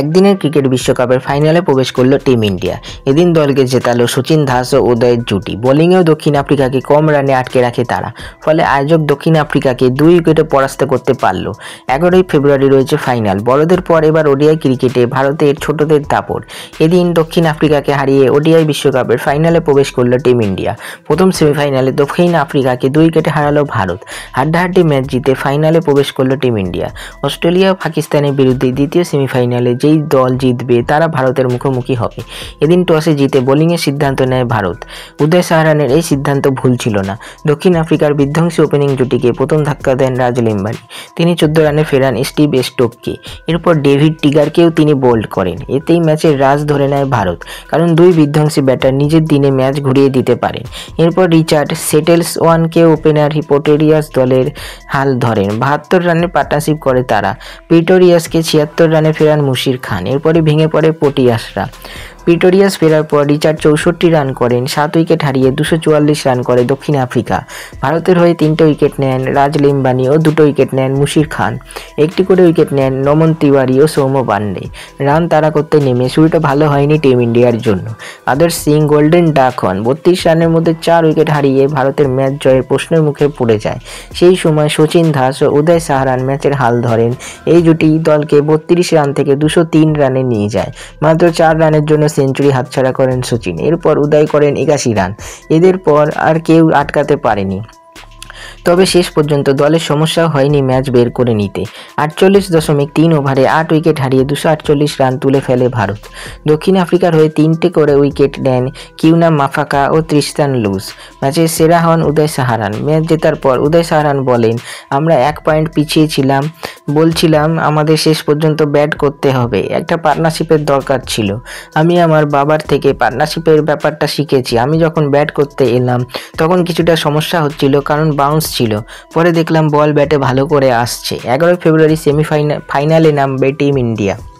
একদিনের ক্রিকেট বিশ্বকাপের ফাইনালে প্রবেশ করল টিম ইন্ডিয়া এদিন দলকে জেতালো সচিন ধাস ও উদয়ের জুটি বোলিংয়েও দক্ষিণ আফ্রিকাকে কম রানে আটকে রাখে তারা ফলে আয়োজক দক্ষিণ আফ্রিকাকে দুই উইকেটে পরাস্ত করতে পারল এগারোই ফেব্রুয়ারি রয়েছে ফাইনাল বড়দের পর এবার ওডিআই ক্রিকেটে ভারতের ছোটদের দাপট এদিন দক্ষিণ আফ্রিকাকে হারিয়ে ওডিআই বিশ্বকাপের ফাইনালে প্রবেশ করল টিম ইন্ডিয়া প্রথম সেমিফাইনালে দক্ষিণ আফ্রিকাকে দুই উইকেটে হারালো ভারত হাড্ডাহাড্ডি ম্যাচ জিতে ফাইনালে প্রবেশ করল টিম ইন্ডিয়া অস্ট্রেলিয়া ও পাকিস্তানের বিরুদ্ধে দ্বিতীয় সেমিফাইনালে যেই দল জিতবে তারা ভারতের মুখোমুখি হবে এদিন টসে জিতে বোলিংয়ের সিদ্ধান্ত নেয় ভারত উদয় সাহারানের এই সিদ্ধান্ত ভুল ছিল না দক্ষিণ আফ্রিকার বিধ্বংসী ওপেনিং জুটিকে প্রথম ধাক্কা দেন রাজ লিম্বানি তিনি চোদ্দ রানে ফেরান স্টিভ স্টোককে এরপর ডেভিড টিগারকেও তিনি বোল্ড করেন এতেই ম্যাচের রাজ ধরে নেয় ভারত কারণ দুই বিধ্বংসী ব্যাটার নিজের দিনে ম্যাচ ঘুরিয়ে দিতে পারেন এরপর রিচার্ড সেটেলস ওয়ানকে ওপেনার হিপোটেরিয়াস দলের হাল ধরেন বাহাত্তর রানে পার্টনারশিপ করে তারা পিটোরিয়াসকে ছিয়াত্তর রানে ফেরান মুশি বশির খান এরপরে ভেঙে পড়ে পটিয়াসরা প্রিটোরিয়াস ফেরার পর রিচার্ড চৌষট্টি রান করেন সাত উইকেট হারিয়ে দুশো চুয়াল্লিশ রান করে দক্ষিণ আফ্রিকা ভারতের হয়ে তিনটে উইকেট নেন রাজ লিম্বানি ও দুটো উইকেট নেন মুশির খান একটি করে উইকেট নেন নমন তিওয়ারি ও সৌম্য পান্ডে রান তাড়া করতে নেমে শুরুটা ভালো হয়নি টিম ইন্ডিয়ার জন্য আদর্শ সিং গোল্ডেন ডাক হন বত্রিশ রানের মধ্যে চার উইকেট হারিয়ে ভারতের ম্যাচ জয়ের প্রশ্নের মুখে পড়ে যায় সেই সময় সচিন দাস ও উদয় সাহারান ম্যাচের হাল ধরেন এই জুটি দলকে বত্রিশ রান থেকে দুশো তিন রানে নিয়ে যায় মাত্র চার রানের জন্য সেঞ্চুরি হাতছাড়া করেন সচিন এরপর উদয় করেন একাশি রান এদের পর আর কেউ আটকাতে পারেনি তবে শেষ পর্যন্ত দলের সমস্যা হয়নি ম্যাচ বের করে নিতে আটচল্লিশ দশমিক তিন ওভারে আট উইকেট হারিয়ে দুশো আটচল্লিশ রান তুলে ফেলে ভারত দক্ষিণ আফ্রিকার হয়ে তিনটে করে উইকেট নেন কিউনা মাফাকা ও ত্রিস্তান লুজ ম্যাচের সেরা হন উদয় সাহারান ম্যাচ জেতার পর উদয় সাহারান বলেন আমরা এক পয়েন্ট পিছিয়ে ছিলাম বলছিলাম আমাদের শেষ পর্যন্ত ব্যাট করতে হবে একটা পার্টনারশিপের দরকার ছিল আমি আমার বাবার থেকে পার্টনারশিপের ব্যাপারটা শিখেছি আমি যখন ব্যাট করতে এলাম তখন কিছুটা সমস্যা হচ্ছিল কারণ বাউন্স ছিল পরে দেখলাম বল ব্যাটে ভালো করে আসছে এগারোই ফেব্রুয়ারি সেমিফাইনাল ফাইনালে নামবে টিম ইন্ডিয়া